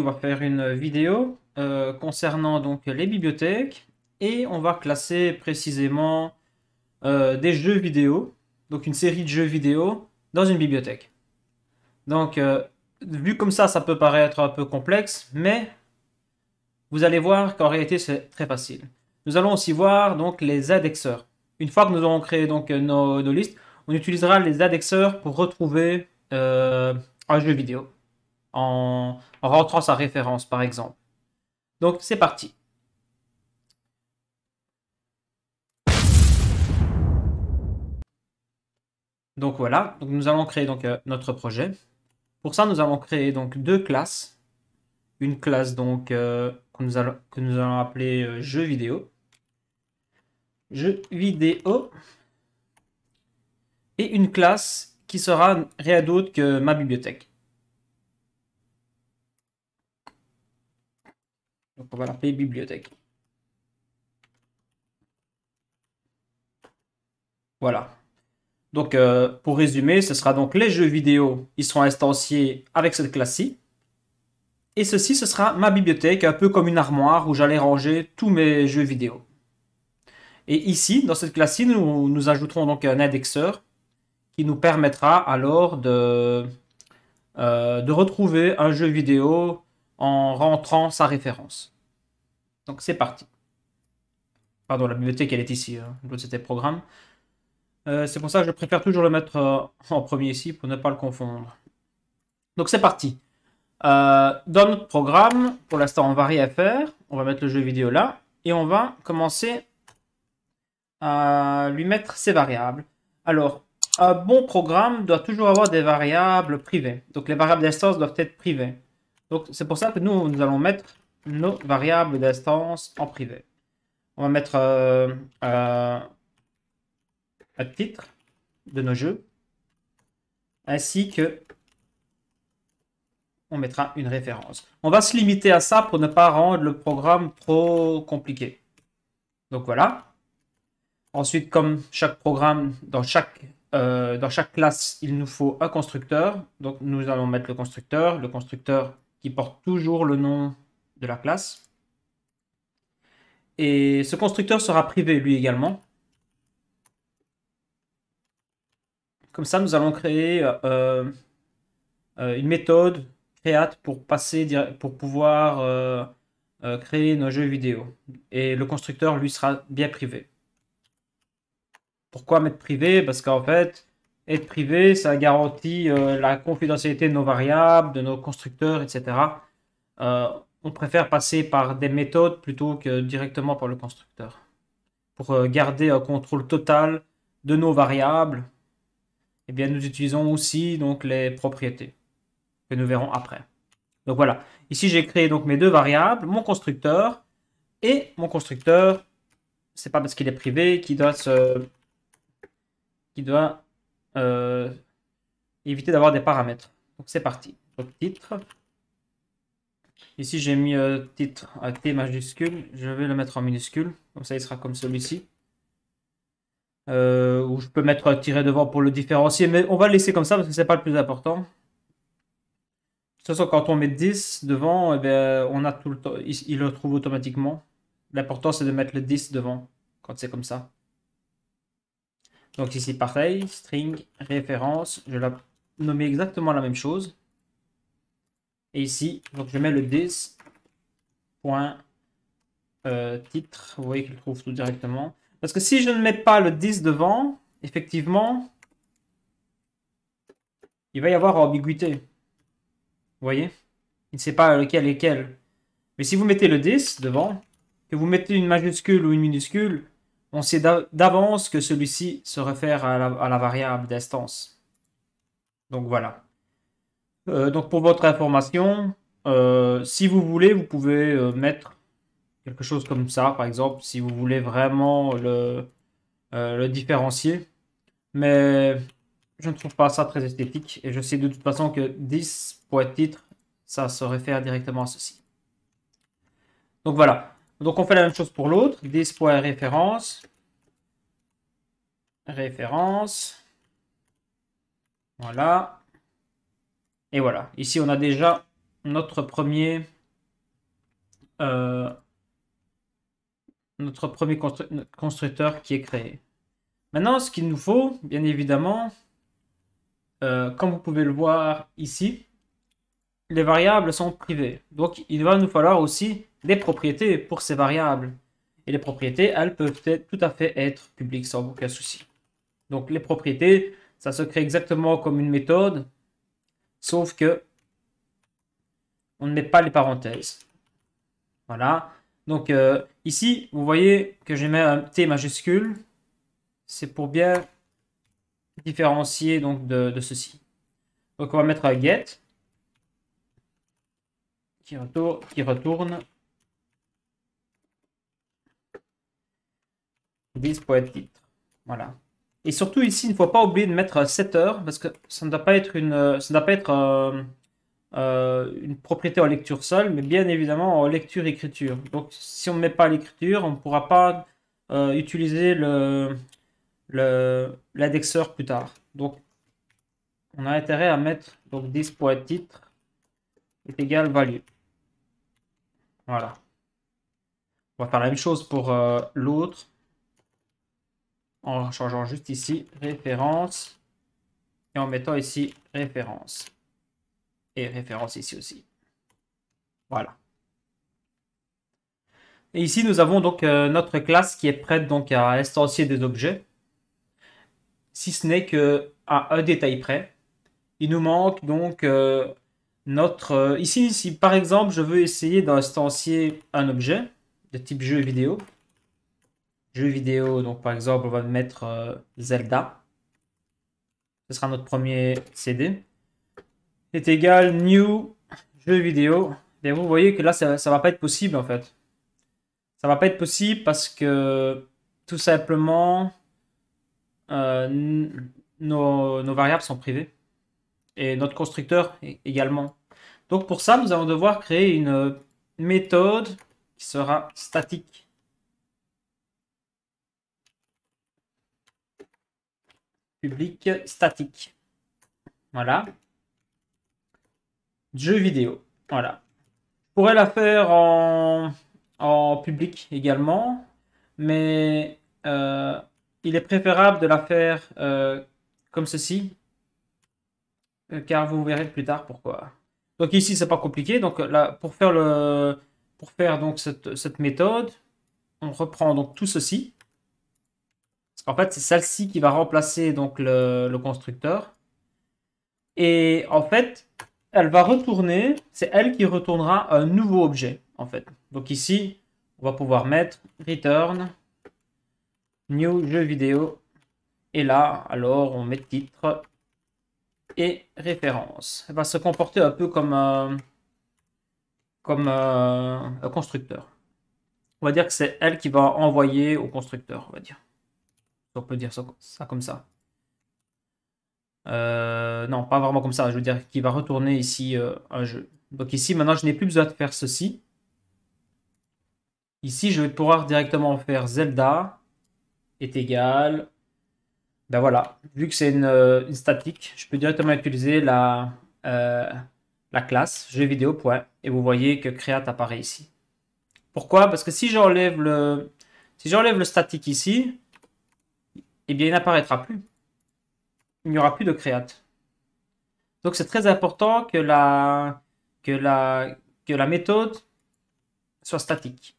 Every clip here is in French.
on va faire une vidéo euh, concernant donc les bibliothèques et on va classer précisément euh, des jeux vidéo, donc une série de jeux vidéo dans une bibliothèque. Donc, euh, vu comme ça, ça peut paraître un peu complexe, mais vous allez voir qu'en réalité, c'est très facile. Nous allons aussi voir donc les indexeurs. Une fois que nous aurons créé donc nos, nos listes, on utilisera les indexeurs pour retrouver un jeu vidéo en, rentrant sa référence, par exemple. Donc, c'est parti. Donc voilà, donc nous allons créer donc euh, notre projet. Pour ça, nous allons créer donc deux classes. Une classe donc euh, que, nous allons, que, nous allons, appeler euh, jeu vidéo. Jeu vidéo. Et une classe qui sera rien d'autre que ma bibliothèque. Donc on va l'appeler bibliothèque. Voilà. Donc euh, pour résumer, ce sera donc les jeux vidéo, ils seront instanciés avec cette classe-ci. Et ceci, ce sera ma bibliothèque, un peu comme une armoire où j'allais ranger tous mes jeux vidéo. Et ici, dans cette classe-ci, nous, nous ajouterons donc un indexeur qui nous permettra alors de euh, retrouver un jeu vidéo en rentrant sa référence. Donc c'est parti. Pardon, la bibliothèque elle est ici, hein. c'était programme. Euh, c'est pour ça que je préfère toujours le mettre euh, en premier ici pour ne pas le confondre. Donc c'est parti. Euh, dans notre programme, pour l'instant on va rien faire, on va mettre le jeu vidéo là et on va commencer à lui mettre ses variables. Alors, un bon programme doit toujours avoir des variables privées. Donc les variables d'instance doivent être privées. Donc c'est pour ça que nous, allons mettre nos variables d'instance en privé. On va mettre euh, euh, un titre de nos jeux, ainsi que on mettra une référence. On va se limiter à ça pour ne pas rendre le programme trop compliqué. Donc voilà. Ensuite, comme chaque programme, dans chaque, euh, dans chaque classe, il nous faut un constructeur. Donc nous allons mettre le constructeur. Le constructeur qui porte toujours le nom de la classe. Et ce constructeur sera privé lui également. Comme ça, nous allons créer euh, euh, une méthode create pour, passer, pour pouvoir euh, créer nos jeux vidéo. Et le constructeur, lui, sera bien privé. Pourquoi mettre privé Parce qu'en fait, être privé, ça garantit euh, la confidentialité de nos variables, de nos constructeurs, etc. Euh, on préfère passer par des méthodes plutôt que directement par le constructeur pour euh, garder un contrôle total de nos variables. Eh bien, nous utilisons aussi donc les propriétés que nous verrons après. Donc voilà. Ici, j'ai créé donc mes deux variables, mon constructeur et mon constructeur. C'est pas parce qu'il est privé qu'il doit se, qu'il doit euh, éviter d'avoir des paramètres. Donc c'est parti. titre. Ici j'ai mis euh, titre à T majuscule. Je vais le mettre en minuscule. Comme ça il sera comme celui-ci. Euh, ou je peux mettre tirer devant pour le différencier. Mais on va le laisser comme ça parce que c'est pas le plus important. De toute façon, quand on met 10 devant, eh ben, on a tout le temps, il, il le trouve automatiquement. L'important, c'est de mettre le 10 devant quand c'est comme ça. Donc ici, pareil, string, référence, je la nommer exactement la même chose. Et ici, donc je mets le 10.titre. point euh, titre. Vous voyez qu'il trouve tout directement. Parce que si je ne mets pas le 10 devant, effectivement, il va y avoir ambiguïté. Vous voyez Il ne sait pas lequel est quel. Mais si vous mettez le 10 devant, que vous mettez une majuscule ou une minuscule, on sait d'avance que celui-ci se réfère à la, variable d'instance. Donc voilà. Euh, donc pour votre information, euh, si vous voulez, vous pouvez euh, mettre quelque chose comme ça, par exemple, si vous voulez vraiment le, différencier. Mais je ne trouve pas ça très esthétique et je sais de toute façon que 10 titre, ça se réfère directement à ceci. Donc voilà. Donc on fait la même chose pour l'autre. et référence. Référence. Voilà. Et voilà. Ici, on a déjà notre premier... Euh, notre premier constructeur qui est créé. Maintenant, ce qu'il nous faut, bien évidemment, euh, comme vous pouvez le voir ici, les variables sont privées. Donc, il va nous falloir aussi les propriétés pour ces variables. Et les propriétés, elles peuvent être, tout à fait être publiques sans aucun souci. Donc les propriétés, ça se crée exactement comme une méthode, sauf que on ne met pas les parenthèses. Voilà. Donc euh, ici, vous voyez que j'ai mis un T majuscule. C'est pour bien différencier donc de, ceci. Donc on va mettre un get qui retourne 10 poètes Voilà. Et surtout ici, il ne faut pas oublier de mettre 7 heures parce que ça ne doit pas être une, euh, ça ne doit pas être euh, euh, une propriété en lecture seule, mais bien évidemment en lecture-écriture. Donc si on ne met pas l'écriture, on ne pourra pas utiliser le l'indexeur plus tard. Donc on a intérêt à mettre donc 10 poètes titre est égal value. Voilà. On va faire la même chose pour l'autre en changeant juste ici référence et en mettant ici référence et référence ici aussi. Voilà. Et ici, nous avons donc euh, notre classe qui est prête donc à instancier des objets, si ce n'est que un détail près. Il nous manque donc euh, notre... Euh, ici ici, par exemple, je veux essayer d'instancier un objet de type jeu vidéo, Jeu vidéo, donc par exemple, on va mettre euh, Zelda. Ce sera notre premier CD. c'est égal new jeu vidéo. Et vous voyez que là, ça, va pas être possible en fait. Ça va pas être possible parce que tout simplement, euh, nos, nos variables sont privées. Et notre constructeur également. Donc pour ça, nous allons devoir créer une euh, méthode qui sera statique. public statique. Voilà. Jeu vidéo. Voilà. Je la faire en, en public également, mais euh, il est préférable de la faire euh, comme ceci, euh, car vous verrez plus tard pourquoi. Donc ici, c'est pas compliqué. Donc là, pour faire, le, pour faire donc cette méthode, on reprend donc tout ceci. En fait, c'est celle-ci qui va remplacer donc le, constructeur. Et en fait, elle va retourner, c'est elle qui retournera un nouveau objet, en fait. Donc ici, on va pouvoir mettre return new jeu vidéo. Et là, alors, on met titre et référence. Elle va se comporter un peu comme, euh, comme euh, un constructeur. On va dire que c'est elle qui va envoyer au constructeur, on va dire on peut dire ça, comme ça. Euh, non, pas vraiment comme ça. Je veux dire qu'il va retourner ici euh, un jeu. Donc ici, maintenant, je n'ai plus besoin de faire ceci. Ici, je vais pouvoir directement faire Zelda est égal. Ben voilà, vu que c'est une, euh, statique, je peux directement utiliser la, la classe jeu vidéo. Point, et vous voyez que Create apparaît ici. Pourquoi Parce que si j'enlève le, si j'enlève le statique ici, eh bien, il n'apparaîtra plus. Il n'y aura plus de créate. Donc, c'est très important que la, que, la, que la méthode soit statique.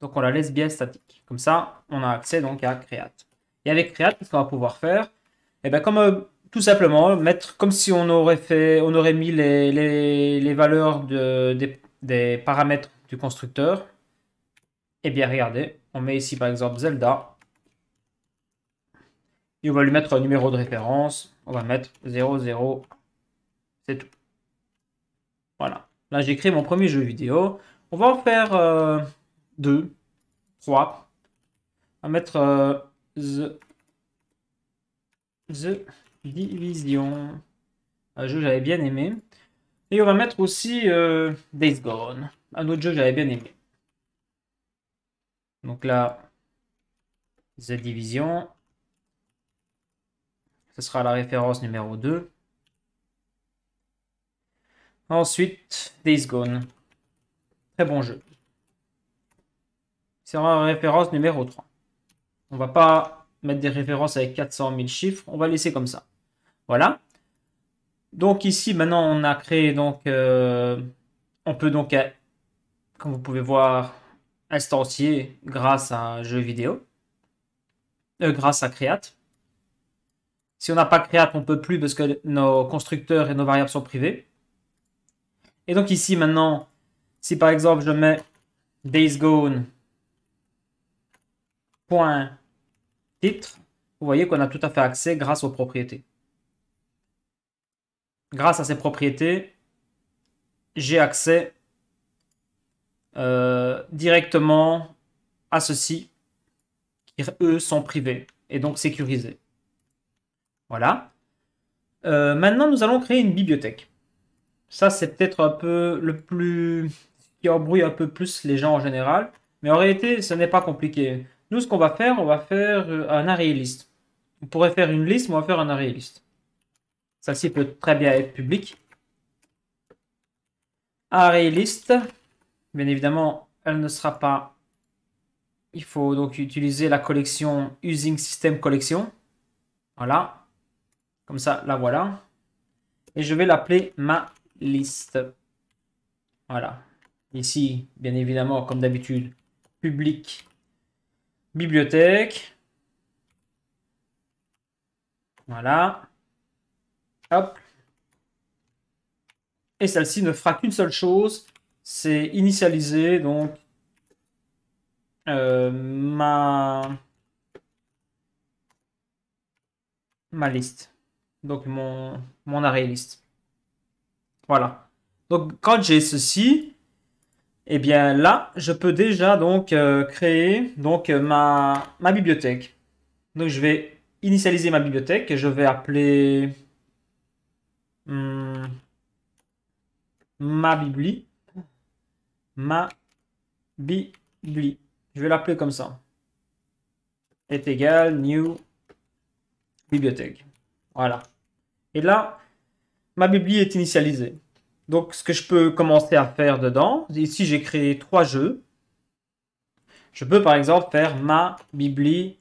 Donc, on la laisse bien statique. Comme ça, on a accès donc à créate. Et avec créate, qu'est-ce qu'on va pouvoir faire Eh bien, comme euh, tout simplement, mettre comme si on aurait, fait, on aurait mis les, les, valeurs de, des, paramètres du constructeur. Et eh bien, regardez, on met ici par exemple Zelda. Et on va lui mettre un numéro de référence. On va mettre 00. C'est tout. Voilà. Là, j'ai créé mon premier jeu vidéo. On va en faire 2, euh, 3. On va mettre euh, the, Division. Un jeu que j'avais bien aimé. Et on va mettre aussi euh, Days Gone. Un autre jeu que j'avais bien aimé. Donc là, The Division. Ce sera la référence numéro 2. Ensuite, Days Gone. Très bon jeu. C'est la référence numéro 3. On va pas mettre des références avec 400 000 chiffres. On va laisser comme ça. Voilà. Donc ici, maintenant, on a créé, donc, euh, on peut donc, euh, comme vous pouvez voir, instancier grâce à un jeu vidéo, euh, grâce à Create. Si on n'a pas créé, on ne peut plus parce que nos constructeurs et nos variables sont privés. Et donc ici, maintenant, si par exemple je mets gone titre, vous voyez qu'on a tout à fait accès grâce aux propriétés. Grâce à ces propriétés, j'ai accès euh, directement à ceux-ci qui, eux, sont privés et donc sécurisés. Voilà. Euh, maintenant, nous allons créer une bibliothèque. Ça, c'est peut-être un peu le plus... qui embrouille un peu plus les gens en général. Mais en réalité, ce n'est pas compliqué. Nous, ce qu'on va faire, on va faire euh, un array list. On pourrait faire une liste, mais on va faire un array list. Celle-ci peut très bien être publique. Array list. Bien évidemment, elle ne sera pas... Il faut donc utiliser la collection using system collection. Voilà, comme ça, la voilà. Et je vais l'appeler ma liste. Voilà. Ici, bien évidemment, comme d'habitude, public, bibliothèque. Voilà. Hop. Et celle-ci ne fera qu'une seule chose, c'est initialiser donc euh, ma ma liste donc mon, mon array list. Voilà. Donc quand j'ai ceci, eh bien là, je peux déjà donc euh, créer donc euh, ma, ma bibliothèque. Donc je vais initialiser ma bibliothèque et je vais appeler hmm, ma bibli. Ma bibli. Je vais l'appeler comme ça. Est égal new bibliothèque. Voilà. Et là, ma bibli est initialisée. Donc, ce que je peux commencer à faire dedans, ici j'ai créé trois jeux. Je peux par exemple faire ma bibli.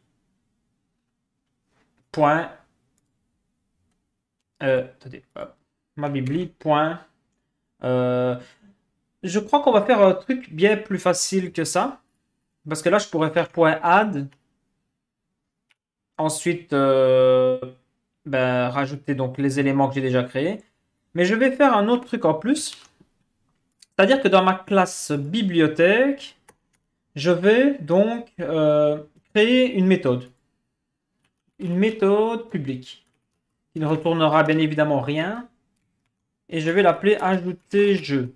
Point, euh, ma bibli. Point, euh, je crois qu'on va faire un truc bien plus facile que ça. Parce que là, je pourrais faire point .add. Ensuite, euh, bah, rajouter donc les éléments que j'ai déjà créés. Mais je vais faire un autre truc en plus. C'est-à-dire que dans ma classe bibliothèque, je vais donc euh, créer une méthode. Une méthode publique qui ne retournera bien évidemment rien. Et je vais l'appeler ajouter jeu.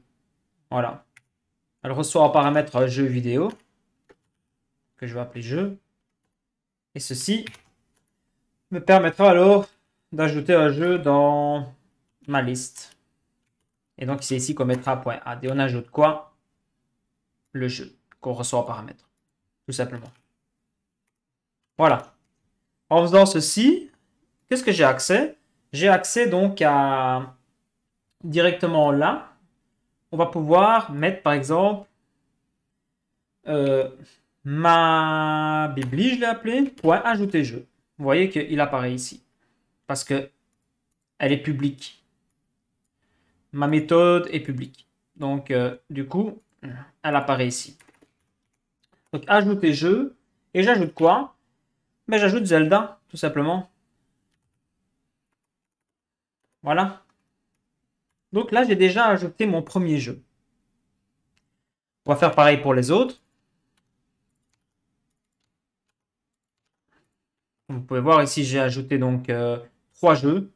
Voilà. Elle reçoit en paramètre jeu vidéo que je vais appeler jeu. Et ceci me permettra alors d'ajouter un jeu dans ma liste. Et donc, c'est ici qu'on mettra point Et on ajoute quoi Le jeu qu'on reçoit en paramètre. Tout simplement. Voilà. En faisant ceci, qu'est-ce que j'ai accès J'ai accès donc à directement là. On va pouvoir mettre par exemple euh, ma bibli, je l'ai appelé, point ajouter jeu. Vous voyez qu'il apparaît ici parce que elle est publique. Ma méthode est publique. Donc, euh, du coup, elle apparaît ici. Donc, ajouter jeu. Et j'ajoute quoi Mais ben, j'ajoute Zelda, tout simplement. Voilà. Donc là, j'ai déjà ajouté mon premier jeu. On va faire pareil pour les autres. Vous pouvez voir ici, j'ai ajouté donc euh, trois jeux.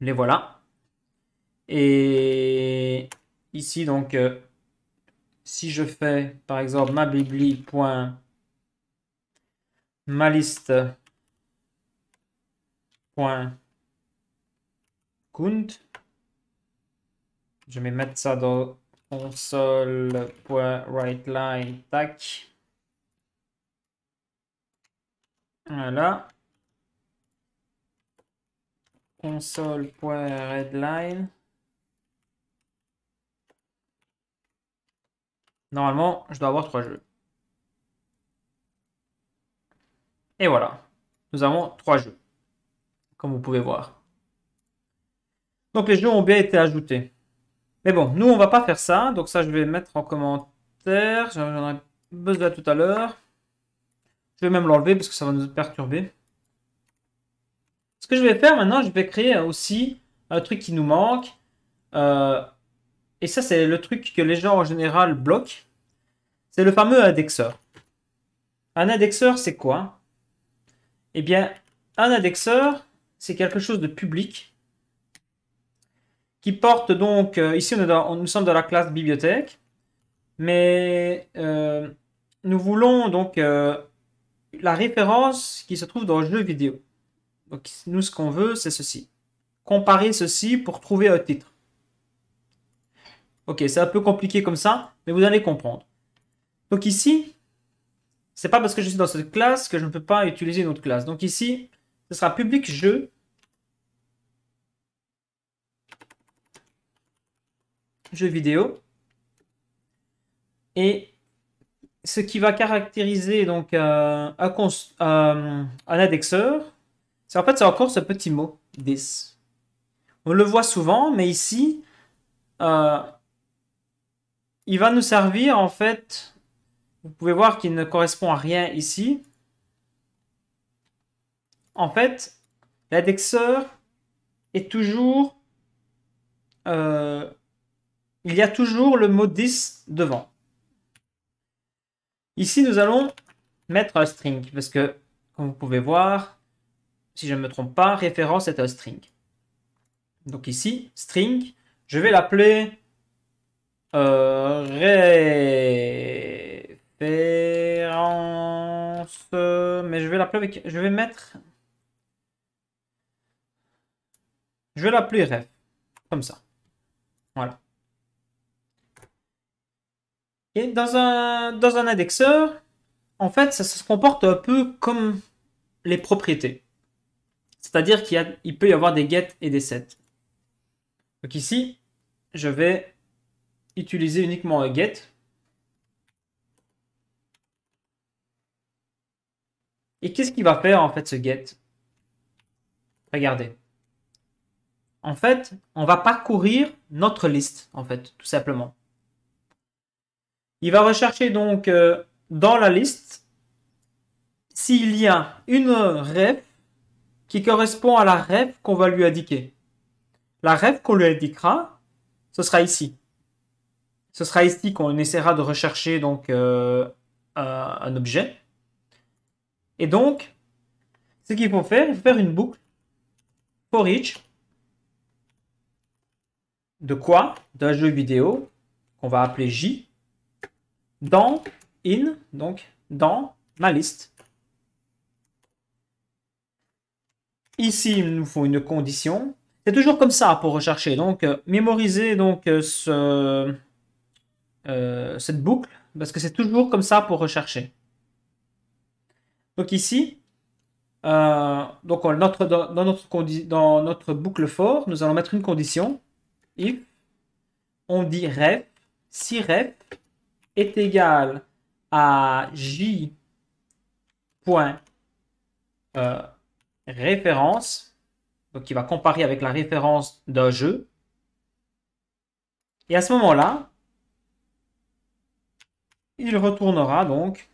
Les voilà. Et ici, donc, euh, si je fais, par exemple, ma bibli. Ma liste. count. Je vais mettre ça dans console.writeLine. Tac. Voilà console.readline. Normalement, je dois avoir trois jeux. Et voilà, nous avons trois jeux, comme vous pouvez voir. Donc les jeux ont bien été ajoutés. Mais bon, nous, on va pas faire ça. Donc ça, je vais mettre en commentaire. J'en ai besoin tout à l'heure. Je vais même l'enlever parce que ça va nous perturber. Ce que je vais faire maintenant, je vais créer aussi un truc qui nous manque. Euh, et ça, c'est le truc que les gens en général bloquent. C'est le fameux indexeur. Un indexeur, c'est quoi Eh bien, un indexeur, c'est quelque chose de public qui porte donc, euh, ici nous sommes dans la classe bibliothèque, mais euh, nous voulons donc la référence qui se trouve dans le jeu vidéo. Donc, nous, ce qu'on veut, c'est ceci. Comparer ceci pour trouver un titre. Ok, c'est un peu compliqué comme ça, mais vous allez comprendre. Donc ici, c'est pas parce que je suis dans cette classe que je ne peux pas utiliser une autre classe. Donc ici, ce sera public jeu. Jeu vidéo. Et ce qui va caractériser donc euh, un, euh, un indexeur, en fait, c'est encore ce petit mot, this. On le voit souvent, mais ici, euh, il va nous servir en fait. Vous pouvez voir qu'il ne correspond à rien ici. En fait, l'indexeur est toujours. Euh, il y a toujours le mot 10 devant. Ici, nous allons mettre un string parce que, comme vous pouvez voir, si je ne me trompe pas, référence est un string. Donc ici, string, je vais l'appeler euh, référence, mais je vais l'appeler avec, je vais mettre, je vais l'appeler ref, comme ça, voilà. Et dans un, dans un indexeur, en fait, ça se comporte un peu comme les propriétés. C'est-à-dire qu'il peut y avoir des get et des set. Donc ici, je vais utiliser uniquement un get. Et qu'est-ce qu'il va faire en fait ce get Regardez. En fait, on va parcourir notre liste, en fait, tout simplement. Il va rechercher donc euh, dans la liste s'il y a une ref qui correspond à la rêve qu'on va lui indiquer. La rêve qu'on lui indiquera, ce sera ici. Ce sera ici qu'on essaiera de rechercher donc euh, euh, un, objet. Et donc, ce qu'il faut faire, faut faire une boucle for each de quoi D'un jeu vidéo qu'on va appeler J dans in, donc dans ma liste. Ici, il nous faut une condition. C'est toujours comme ça pour rechercher. Donc, euh, mémorisez donc euh, euh, cette boucle parce que c'est toujours comme ça pour rechercher. Donc ici, donc dans, notre boucle for, nous allons mettre une condition. If on dit rep, si rep est égal à j point référence, donc il va comparer avec la référence d'un jeu. Et à ce moment-là, il retournera donc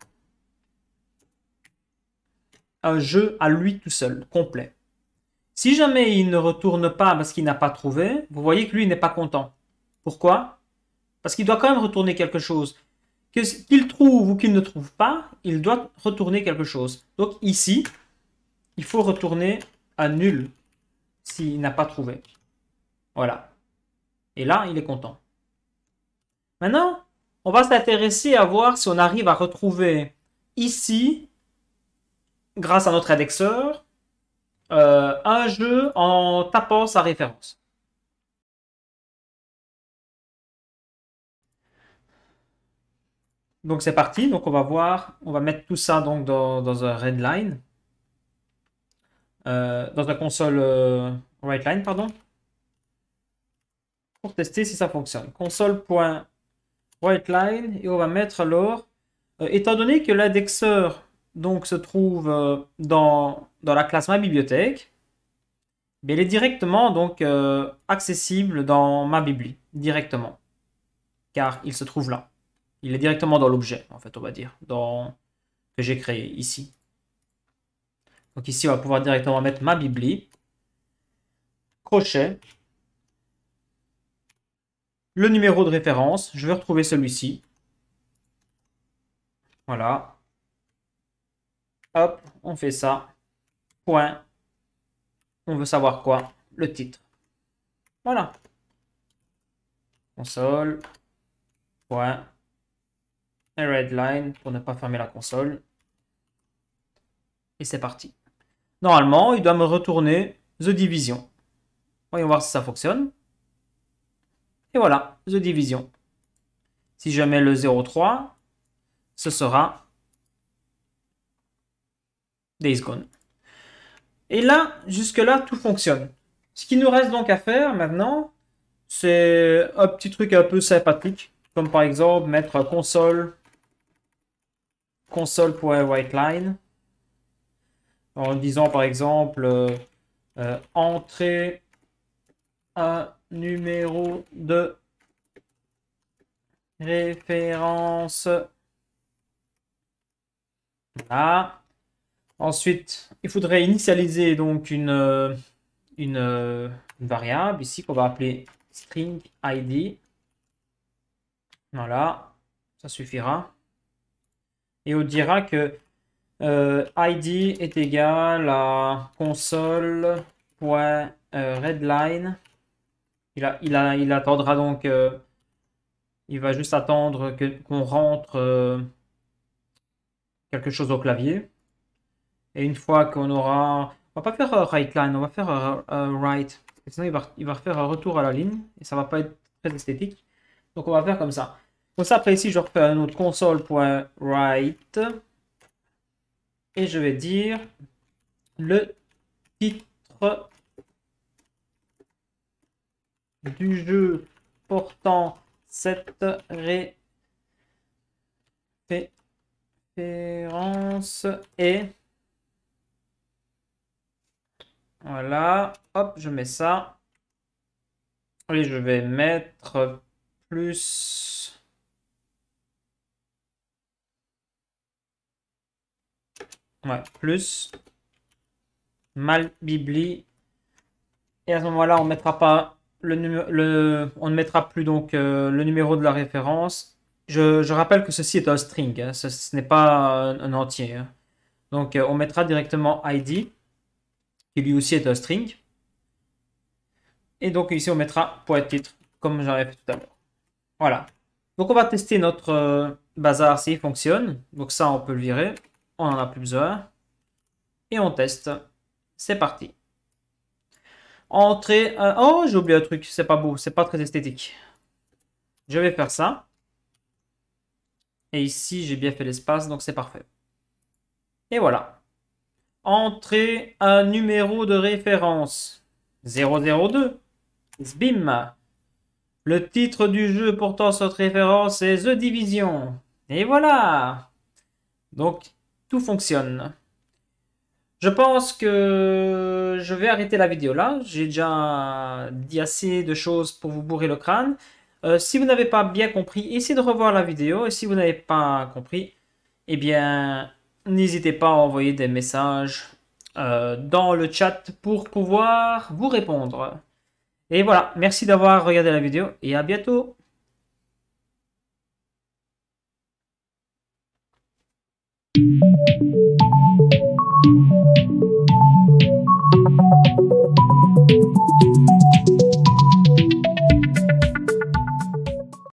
un jeu à lui tout seul, complet. Si jamais il ne retourne pas parce qu'il n'a pas trouvé, vous voyez que lui n'est pas content. Pourquoi Parce qu'il doit quand même retourner quelque chose. Qu'il trouve ou qu'il ne trouve pas, il doit retourner quelque chose. Donc ici, il faut retourner à nul s'il n'a pas trouvé. Voilà. Et là, il est content. Maintenant, on va s'intéresser à voir si on arrive à retrouver ici, grâce à notre indexeur, euh, un jeu en tapant sa référence. Donc c'est parti, donc on va voir, on va mettre tout ça donc dans, dans un redline. Euh, dans la console euh, pardon, pour tester si ça fonctionne. Console.WriteLine et on va mettre alors, euh, étant donné que l'indexeur donc se trouve dans, dans la classe ma bibliothèque, mais il est directement donc accessible dans ma bibli directement, car il se trouve là. Il est directement dans l'objet en fait, on va dire, dans que j'ai créé ici. Donc ici, on va pouvoir directement mettre ma bibli. Crochet. Le numéro de référence. Je vais retrouver celui-ci. Voilà. Hop, on fait ça. Point. On veut savoir quoi Le titre. Voilà. Console. Point. Et redline pour ne pas fermer la console. Et c'est parti. Normalement, il doit me retourner The Division. Voyons voir si ça fonctionne. Et voilà, The Division. Si je mets le 0,3, ce sera Days Gone. Et là, jusque-là, tout fonctionne. Ce qui nous reste donc à faire maintenant, c'est un petit truc un peu sympathique, comme par exemple mettre console console.whiteline en disant par exemple euh, euh entrer un numéro de référence. là Ensuite, il faudrait initialiser donc une, euh, une, euh, une variable ici qu'on va appeler string ID. Voilà, ça suffira. Et on dira que euh, ID est égal à console.redline. Euh, il, il, il attendra donc. Euh, il va juste attendre qu'on rentre quelque chose au clavier. Et une fois qu'on aura. On va pas faire right line, on va faire right. Sinon, il va, refaire un retour à la ligne et ça va pas être très esthétique. Donc, on va faire comme ça. Pour ça, après, ici, je refais un autre console.write et je vais dire le titre du jeu portant cette référence et Voilà, hop, je mets ça. Et je vais mettre plus plus mal bibli. Et à ce moment-là, on mettra pas le, le on ne mettra plus donc euh, le numéro de la référence. Je, rappelle que ceci est un string, hein. ce, n'est pas un, entier. Hein. Donc euh, on mettra directement ID, qui lui aussi est un string. Et donc ici on mettra point titre, comme j'avais fait tout à l'heure. Voilà. Donc on va tester notre bazar euh, bazar s'il fonctionne. Donc ça on peut le virer on n'en a plus besoin. Et on teste. C'est parti. Entrée. Euh, oh, j'ai oublié un truc. C'est pas beau. C'est pas très esthétique. Je vais faire ça. Et ici, j'ai bien fait l'espace, donc c'est parfait. Et voilà. Entrée un numéro de référence. 002. Bim. Le titre du jeu portant cette référence est The Division. Et voilà. Donc, fonctionne. Je pense que je vais arrêter la vidéo là. J'ai déjà dit assez de choses pour vous bourrer le crâne. Euh, si vous n'avez pas bien compris, essayez de revoir la vidéo. Et si vous n'avez pas compris, eh bien, n'hésitez pas à envoyer des messages euh, dans le chat pour pouvoir vous répondre. Et voilà, merci d'avoir regardé la vidéo et à bientôt.